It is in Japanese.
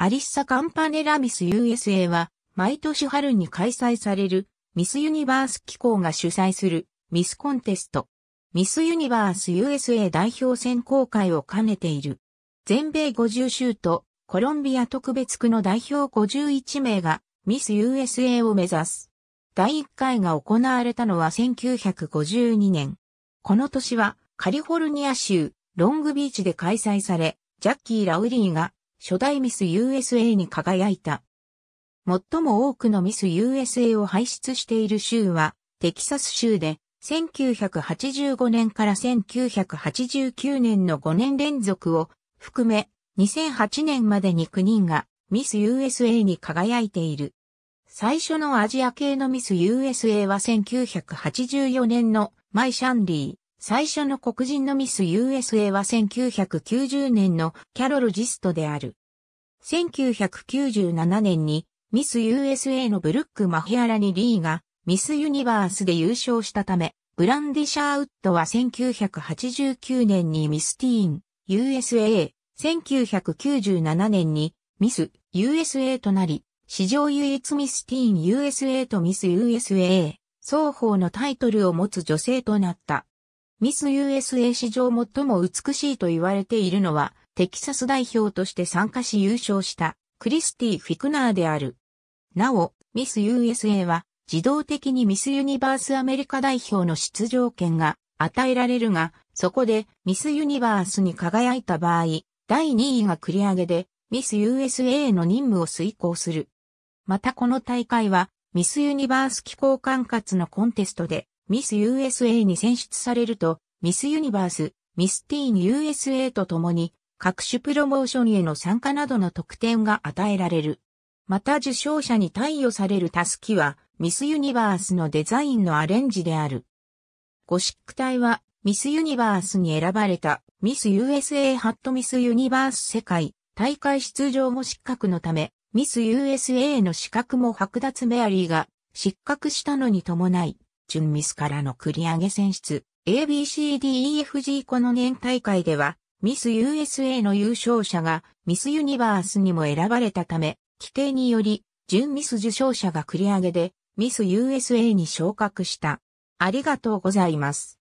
アリッサ・カンパネラ・ミス USA は、毎年春に開催される、ミスユニバース機構が主催する、ミスコンテスト。ミスユニバース USA 代表選考会を兼ねている。全米50州と、コロンビア特別区の代表51名が、ミス USA を目指す。第1回が行われたのは1952年。この年は、カリフォルニア州、ロングビーチで開催され、ジャッキー・ラウリーが、初代ミス USA に輝いた。最も多くのミス USA を輩出している州は、テキサス州で、1985年から1989年の5年連続を含め、2008年までに9人がミス USA に輝いている。最初のアジア系のミス USA は1984年のマイ・シャンリー。最初の黒人のミス USA は1990年のキャロル・ジストである。1997年にミス USA のブルック・マヘアラニ・リーがミスユニバースで優勝したため、ブランディ・シャーウッドは1989年にミスティーン USA、1997年にミス USA となり、史上唯一ミスティーン USA とミス USA、双方のタイトルを持つ女性となった。ミス USA 史上最も美しいと言われているのは、テキサス代表として参加し優勝したクリスティ・フィクナーである。なお、ミス USA は自動的にミスユニバースアメリカ代表の出場権が与えられるが、そこでミスユニバースに輝いた場合、第2位が繰り上げでミス USA の任務を遂行する。またこの大会はミスユニバース機構管轄のコンテストでミス USA に選出されると、ミスユニバース、ミスティーン USA とともに、各種プロモーションへの参加などの特典が与えられる。また受賞者に貸与されるタスキは、ミスユニバースのデザインのアレンジである。ゴシック体は、ミスユニバースに選ばれた、ミス USA ハットミスユニバース世界、大会出場後失格のため、ミス USA の資格も剥奪メアリーが失格したのに伴い、チュンミスからの繰り上げ選出、ABCDEFG この年大会では、ミス USA の優勝者がミスユニバースにも選ばれたため、規定により、準ミス受賞者が繰り上げで、ミス USA に昇格した。ありがとうございます。